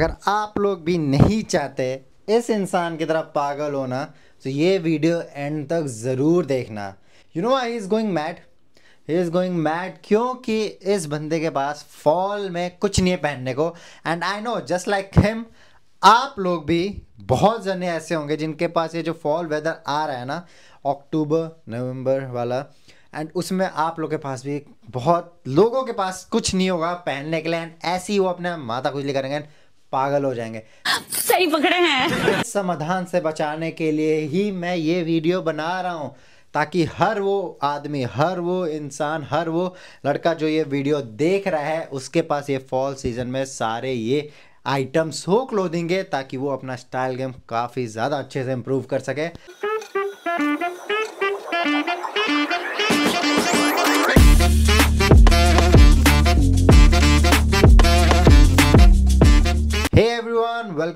अगर आप लोग भी नहीं चाहते इस इंसान की तरह पागल होना तो ये वीडियो एंड तक ज़रूर देखना you know I is going mad he is going mad क्योंकि इस बंदे के पास फॉल में कुछ नहीं है पहनने को and I know just like him आप लोग भी बहुत जने ऐसे होंगे जिनके पास ये जो फॉल वेदर आ रहा है ना अक्टूबर नवंबर वाला एंड उसमें आप लोग के पास भी बहुत लोगों के पास कुछ नहीं होगा पहनने के लिए एंड ऐसे ही वो अपना माता कुछ करेंगे एंड पागल हो जाएंगे सही पकड़े हैं समाधान से बचाने के लिए ही मैं ये वीडियो बना रहा हूँ ताकि हर वो आदमी हर वो इंसान हर वो लड़का जो ये वीडियो देख रहा है उसके पास ये फॉल सीजन में सारे ये आइटम्स हो क्लोदिंग ताकि वो अपना स्टाइल गेम काफ़ी ज़्यादा अच्छे से इम्प्रूव कर सके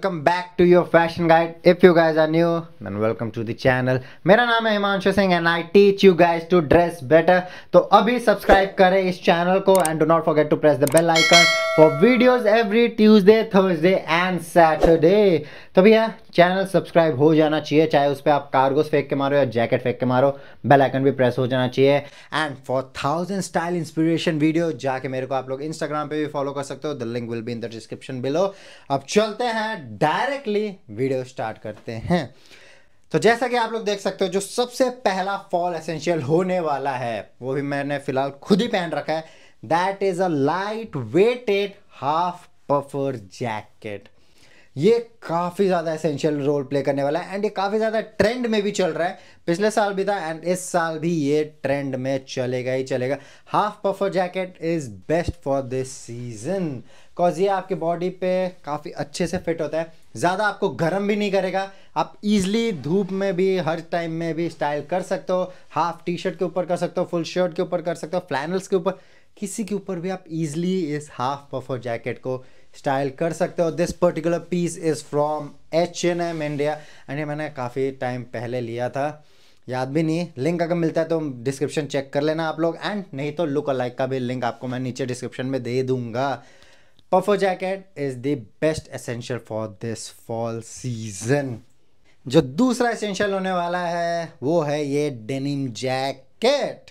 welcome back to your fashion guide if you guys are new and welcome to to the मेरा नाम है Himanshu Singh and I teach you guys to dress better तो अभी सब्सक्राइब करें इस चैनल को and do not forget to press the bell icon for videos every Tuesday Thursday and Saturday तो भैया चैनल सब्सक्राइब हो जाना चाहिए चाहे उस पर आप कार्गोस फेंक के मारो या जैकेट फेंक के मारो बेल आइकन भी प्रेस हो जाना चाहिए and for thousand style inspiration video जाके मेरे को आप लोग इंस्टाग्राम पे भी फॉलो कर सकते हो the link will be in the description below अब चलते हैं डायरेक्ट डायरेक्टली वीडियो स्टार्ट करते हैं तो जैसा कि आप लोग देख सकते हो जो सबसे पहला फॉल एसेंशियल होने वाला है वो भी मैंने फिलहाल खुद ही पहन रखा है that is a light weighted half puffer jacket ये काफ़ी ज़्यादा एसेंशियल रोल प्ले करने वाला है एंड ये काफ़ी ज़्यादा ट्रेंड में भी चल रहा है पिछले साल भी था एंड इस साल भी ये ट्रेंड में चलेगा ही चलेगा half puffer jacket is best for this season cause ये आपके बॉडी पे काफ़ी अच्छे से फिट होता है ज़्यादा आपको गर्म भी नहीं करेगा आप इजीली धूप में भी हर टाइम में भी स्टाइल कर सकते हो हाफ टी शर्ट के ऊपर कर सकते हो फुल शर्ट के ऊपर कर सकते हो फ्लैनल्स के ऊपर किसी के ऊपर भी आप इजीली इस हाफ पफर जैकेट को स्टाइल कर सकते हो this particular piece is from H N M India and ये मैंने काफ़ी टाइम पहले लिया था याद भी नहीं लिंक अगर मिलता है तो डिस्क्रिप्शन चेक कर लेना आप लोग एंड नहीं तो लुक अलाइक का भी लिंक आपको मैं नीचे डिस्क्रिप्शन में दे दूंगा puffer jacket is the best essential for this fall season जो दूसरा एसेंशियल होने वाला है वो है ये डेनिम जैकेट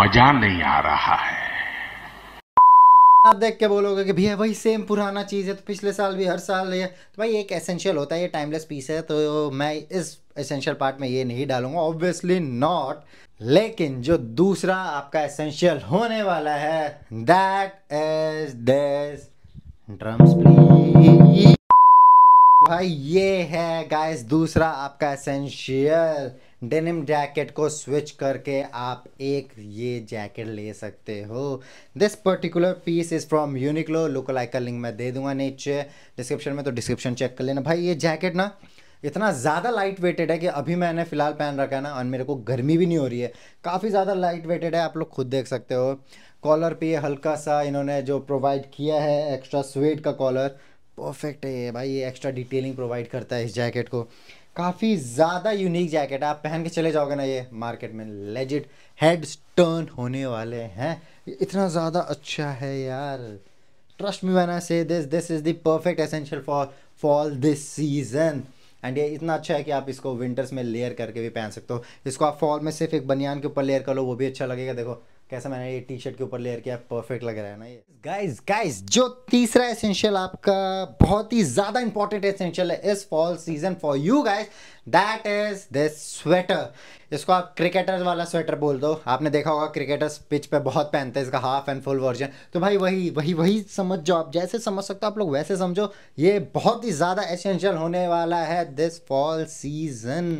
मजा नहीं आ रहा है आप देख के बोलोगे कि भैया वही सेम पुराना चीज़ है तो पिछले साल भी हर साल है तो भाई एक एसेंशियल होता है ये टाइमलेस पीस है तो मैं इस एसेंशियल पार्ट में ये नहीं डालूंगा ऑब्वियसली नॉट लेकिन जो दूसरा आपका एसेंशियल होने वाला है दैट इज दिस ड्रम्स भाई ये है गाइस दूसरा आपका एसेंशियल डेनिम जैकेट को स्विच करके आप एक ये जैकेट ले सकते हो this particular piece is from Uniqlo lookalike का लिंक मैं दे दूंगा नीचे डिस्क्रिप्शन में तो डिस्क्रिप्शन चेक कर लेना भाई ये जैकेट ना इतना ज़्यादा लाइट वेटेड है कि अभी मैंने फ़िलहाल पहन रखा है ना और मेरे को गर्मी भी नहीं हो रही है काफ़ी ज़्यादा लाइट वेटेड है आप लोग खुद देख सकते हो कॉलर पे हल्का सा इन्होंने जो प्रोवाइड किया है एक्स्ट्रा स्वेट का कॉलर परफेक्ट है ये भाई ये एक्स्ट्रा डिटेलिंग प्रोवाइड करता है इस जैकेट को काफ़ी ज़्यादा यूनिक जैकेट है आप पहन के चले जाओगे ना ये मार्केट में लेजिट हेड टर्न होने वाले हैं इतना ज़्यादा अच्छा है यार trust me I say this this is the perfect essential for fall this season एंड ये इतना अच्छा है कि आप इसको विंटर्स में लेयर करके भी पहन सकते हो इसको आप फॉल में सिर्फ एक बनियान के ऊपर लेयर कर लो वो भी अच्छा लगेगा देखो कैसे मैंने ये टी शर्ट के ऊपर लेयर किया परफेक्ट लग रहा है ना ये गाइज गाइज जो तीसरा एसेंशियल आपका बहुत ही ज़्यादा इंपॉर्टेंट एसेंशियल है इस fall season for you guys that is this sweater इसको आप क्रिकेटर्स वाला स्वेटर बोल दो आपने देखा होगा क्रिकेटर्स पिच पे बहुत पहनते हैं इसका हाफ एंड फुल वर्जन तो भाई वही वही वही समझ जाओ आप जैसे समझ सकते हो आप लोग वैसे समझो ये बहुत ही ज़्यादा एसेंशियल होने वाला है दिस फॉल सीजन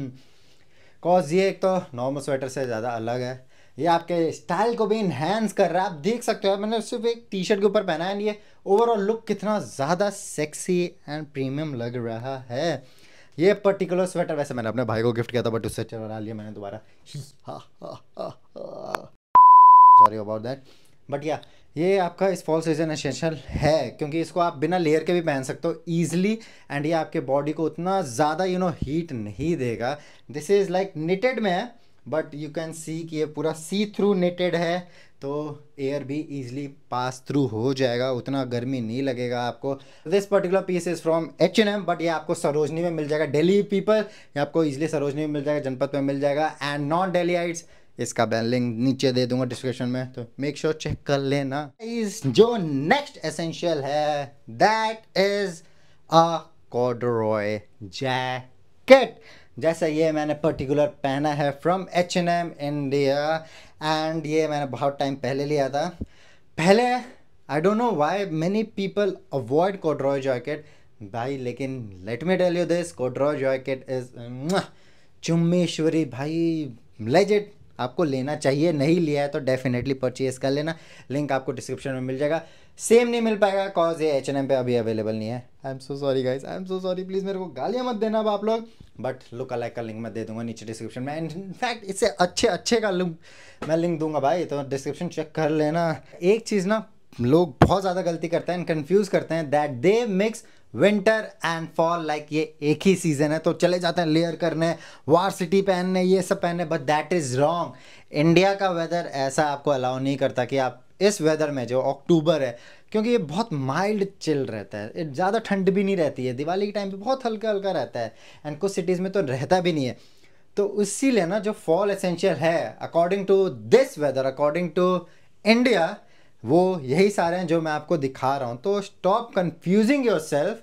कॉज ये एक तो नॉर्मल स्वेटर से ज़्यादा अलग है ये आपके स्टाइल को भी इन्हेंस कर रहा है आप देख सकते हो मैंने सिर्फ एक टी शर्ट के ऊपर पहना है ये ओवरऑल लुक कितना ज़्यादा सेक्सी एंड प्रीमियम लग रहा है ये पर्टिकुलर स्वेटर वैसे मैंने अपने भाई को गिफ्ट किया था बट उससे चला लिया मैंने दोबारा सॉरी अबाउट दैट बट या ये आपका इस फॉल सीजन एसेंशियल है क्योंकि इसको आप बिना लेयर के भी पहन सकते हो ईजिली एंड ये आपके बॉडी को उतना ज़्यादा यू नो हीट नहीं देगा दिस इज़ लाइक निटेड में है बट यू कैन सी कि ये पूरा सी थ्रू नेटेड है तो एयर भी इजली पास थ्रू हो जाएगा उतना गर्मी नहीं लगेगा आपको this particular piece is from H N M but ये आपको सरोजनी में मिल जाएगा डेली पीपल ये आपको इजली सरोजनी में मिल जाएगा जनपद में मिल जाएगा एंड नॉन डेली आइट्स इसका बैन लिंक नीचे दे दूंगा डिस्क्रिप्शन में तो मेक श्योर चेक कर लेना इज जो नेक्स्ट एसेंशियल है that is a corduroy jacket जैसा ये मैंने पर्टिकुलर पहना है from H N M India and ये मैंने बहुत टाइम पहले लिया था पहले I don't know why many people avoid corduroy jacket भाई लेकिन let me tell you this corduroy jacket is चुम्बेश्वरी भाई लेजेड आपको लेना चाहिए नहीं लिया है तो डेफिनेटली परचेज कर लेना लिंक आपको डिस्क्रिप्शन में मिल जाएगा सेम नहीं मिल पाएगा कॉज ये एच एन एम पे अभी अवेलेबल नहीं है I am so sorry guys I am so sorry please मेरे को गालियाँ मत देना अब आप लोग बट लुक अलाइक का लिंक मैं दे दूंगा नीचे डिस्क्रिप्शन में एंड इनफैक्ट इससे अच्छे अच्छे का लिंक मैं लिंक दूंगा भाई तो डिस्क्रिप्शन चेक कर लेना एक चीज़ ना लोग बहुत ज़्यादा गलती करते हैं एंड कन्फ्यूज़ करते हैं that they mix winter and fall like ये एक ही सीज़न है तो चले जाते हैं लेयर करने वार सिटी पहनने ये सब पहनने but that is wrong India का वेदर ऐसा आपको अलाउ नहीं करता कि आप इस वेदर में जो अक्टूबर है क्योंकि ये बहुत माइल्ड चिल रहता है ज़्यादा ठंड भी नहीं रहती है दिवाली के टाइम पे बहुत हल्का हल्का रहता है एंड कुछ सिटीज़ में तो रहता भी नहीं है तो उसी लिए ना जो फॉल एसेंशियल है according to this weather according to India वो यही सारे हैं जो मैं आपको दिखा रहा हूँ तो stop confusing yourself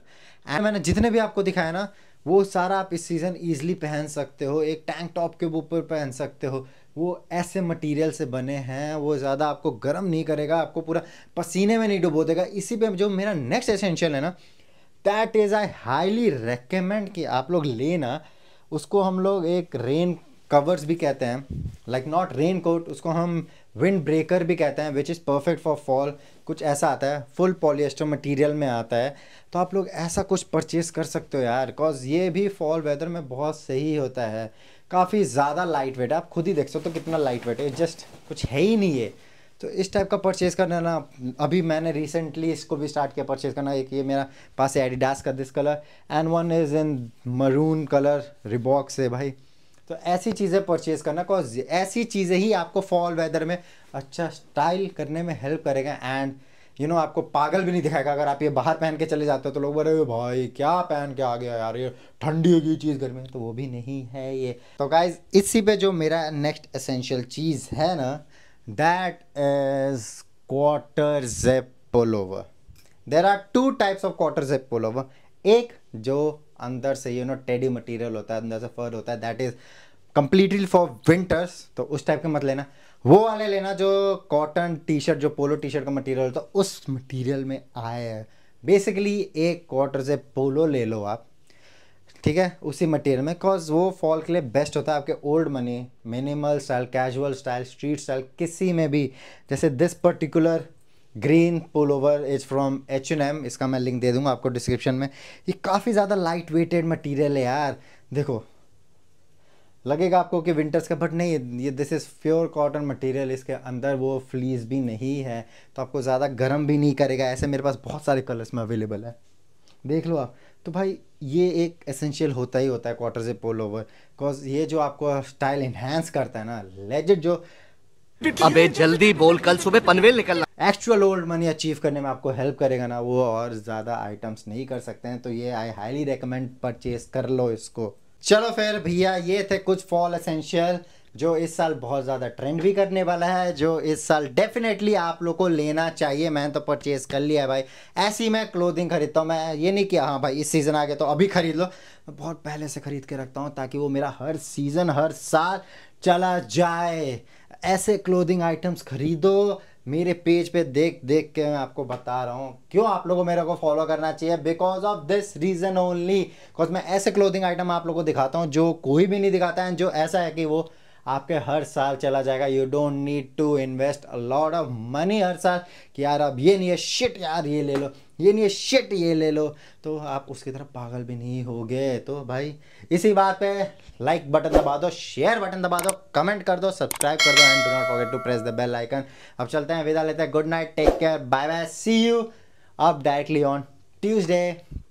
and मैंने जितने भी आपको दिखाया ना वो सारा आप इस सीज़न ईजिली पहन सकते हो एक टैंक टॉप के ऊपर पहन सकते हो वो ऐसे मटेरियल से बने हैं वो ज़्यादा आपको गर्म नहीं करेगा आपको पूरा पसीने में नहीं डुबो देगा इसी पे जो मेरा नेक्स्ट एसेंशियल है ना that is I highly recommend कि आप लोग लेना उसको हम लोग एक रेन कवर्स भी कहते हैं लाइक नॉट रेन कोट उसको हम विंड ब्रेकर भी कहते हैं which is perfect for fall कुछ ऐसा आता है फुल पॉलिएस्टर मटेरियल में आता है तो आप लोग ऐसा कुछ परचेज़ कर सकते हो यार बिकॉज ये भी फॉल वेदर में बहुत सही होता है काफ़ी ज़्यादा लाइट वेट है आप खुद ही देख सकते हो तो कितना लाइट वेट है जस्ट कुछ है ही नहीं है तो इस टाइप का परचेज़ करना ना अभी मैंने रिसेंटली इसको भी स्टार्ट किया परचेज़ करना एक ये मेरा पास है एडिडास का this colour and one is in maroon colour Reeboks है भाई तो ऐसी चीज़ें परचेज़ करना कॉज ऐसी चीज़ें ही आपको फॉल वेदर में अच्छा स्टाइल करने में हेल्प करेगा एंड यू नो आपको पागल भी नहीं दिखाएगा अगर आप ये बाहर पहन के चले जाते हो तो लोग बोल रहे भाई क्या पहन के आ गया यार ये ठंडी होगी चीज़ घर में तो वो भी नहीं है ये तो गाइज इसी पे जो मेरा नेक्स्ट एसेंशियल चीज़ है ना that is quarter zip pullover there are two types of quarter zip pullover एक जो अंदर से यू नो टेडी मटेरियल होता है अंदर से फर होता है that is completely for winters तो उस टाइप के मत लेना वो वाले लेना जो कॉटन टी शर्ट जो पोलो टी शर्ट का मटेरियल होता है उस मटेरियल में आए है बेसिकली एक क्वार्टर से पोलो ले लो आप ठीक है उसी मटेरियल में बिकॉज वो फॉल के लिए बेस्ट होता है आपके old money minimal style casual style street style किसी में भी जैसे this particular green pullover is from H N M इसका मैं लिंक दे दूंगा आपको डिस्क्रिप्शन में ये काफ़ी ज़्यादा लाइट वेटेड मटीरियल है यार देखो लगेगा आपको कि विंटर्स का बट नहीं ये this is pure cotton material इसके अंदर वो फ्लीस भी नहीं है तो आपको ज़्यादा गर्म भी नहीं करेगा ऐसे मेरे पास बहुत सारे कलर्स में अवेलेबल है देख लो आप तो भाई ये एक एसेंशियल होता ही होता है क्वार्टर से पोल ओवर बिकॉज ये जो आपको स्टाइल इन्हेंस करता है ना लेजेड जो अबे जल्दी बोल कल सुबह पनवेल निकलना एक्चुअल ओल्ड मनी अचीव करने में आपको हेल्प करेगा ना वो और ज़्यादा आइटम्स नहीं कर सकते हैं तो ये आई हाईली रिकमेंड परचेज कर लो इसको चलो फिर भैया ये थे कुछ फॉल असेंशियल जो इस साल बहुत ज़्यादा ट्रेंड भी करने वाला है जो इस साल डेफिनेटली आप लोग को लेना चाहिए मैंने तो परचेज़ कर लिया है भाई ऐसी मैं क्लोथिंग खरीदता हूँ मैं ये नहीं किया हाँ भाई इस सीज़न आ गया तो अभी ख़रीद लो मैं बहुत पहले से ख़रीद के रखता हूँ ताकि वो मेरा हर सीज़न हर साल चला जाए ऐसे क्लोदिंग आइटम्स खरीदो मेरे पेज पे देख देख के मैं आपको बता रहा हूँ क्यों आप लोगों को मेरे को फॉलो करना चाहिए because of this reason only because मैं ऐसे क्लोथिंग आइटम आप लोगों को दिखाता हूँ जो कोई भी नहीं दिखाता है जो ऐसा है कि वो आपके हर साल चला जाएगा you don't need to invest a lot of money हर साल कि यार अब ये नहीं है शिट यार ये ले लो ये नहीं है शिट ये ले लो तो आप उसकी तरफ पागल भी नहीं हो गए तो भाई इसी बात पे लाइक बटन दबा दो शेयर बटन दबा दो कमेंट कर दो सब्सक्राइब कर दो and do not forget to press the bell icon अब चलते हैं विदा लेते हैं good night take care bye bye see you अब डायरेक्टली ऑन ट्यूजडे